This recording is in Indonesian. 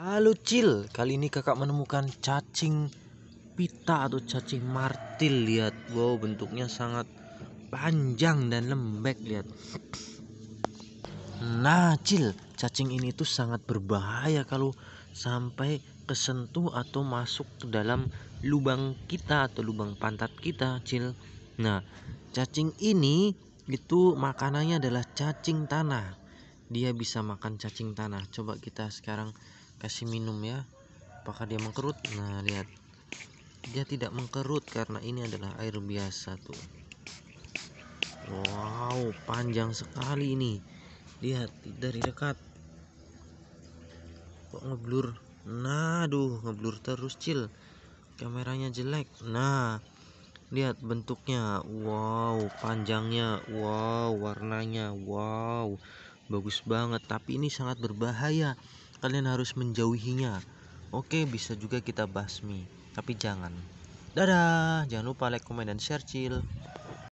Halo Cil, kali ini kakak menemukan cacing pita atau cacing martil lihat wow bentuknya sangat panjang dan lembek lihat nah Cil cacing ini tuh sangat berbahaya kalau sampai kesentuh atau masuk ke dalam lubang kita atau lubang pantat kita Cil nah cacing ini itu makanannya adalah cacing tanah dia bisa makan cacing tanah coba kita sekarang kasih minum ya apakah dia mengkerut nah lihat dia tidak mengkerut karena ini adalah air biasa tuh wow panjang sekali ini lihat dari dekat kok ngeblur nah aduh ngeblur terus cil kameranya jelek nah lihat bentuknya wow panjangnya wow warnanya wow bagus banget tapi ini sangat berbahaya kalian harus menjauhinya oke bisa juga kita basmi tapi jangan dadah jangan lupa like comment dan share chill